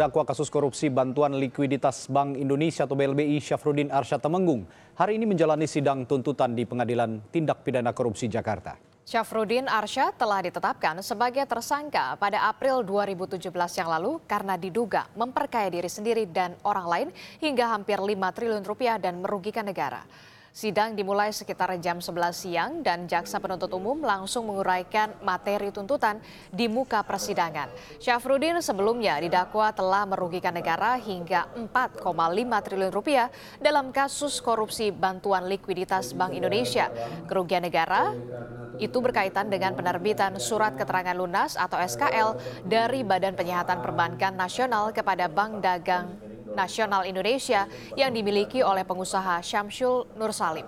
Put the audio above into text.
terdakwa kasus korupsi bantuan likuiditas Bank Indonesia atau BLBI Syafruddin Arsyad Temenggung hari ini menjalani sidang tuntutan di Pengadilan Tindak Pidana Korupsi Jakarta. Syafruddin Arsyad telah ditetapkan sebagai tersangka pada April 2017 yang lalu karena diduga memperkaya diri sendiri dan orang lain hingga hampir 5 triliun rupiah dan merugikan negara. Sidang dimulai sekitar jam 11 siang dan jaksa penuntut umum langsung menguraikan materi tuntutan di muka persidangan. Syafruddin sebelumnya didakwa telah merugikan negara hingga 4,5 triliun rupiah dalam kasus korupsi bantuan likuiditas Bank Indonesia. Kerugian negara itu berkaitan dengan penerbitan surat keterangan lunas atau SKL dari Badan Penyihatan Perbankan Nasional kepada Bank Dagang nasional Indonesia yang dimiliki oleh pengusaha Syamsul Nursalim.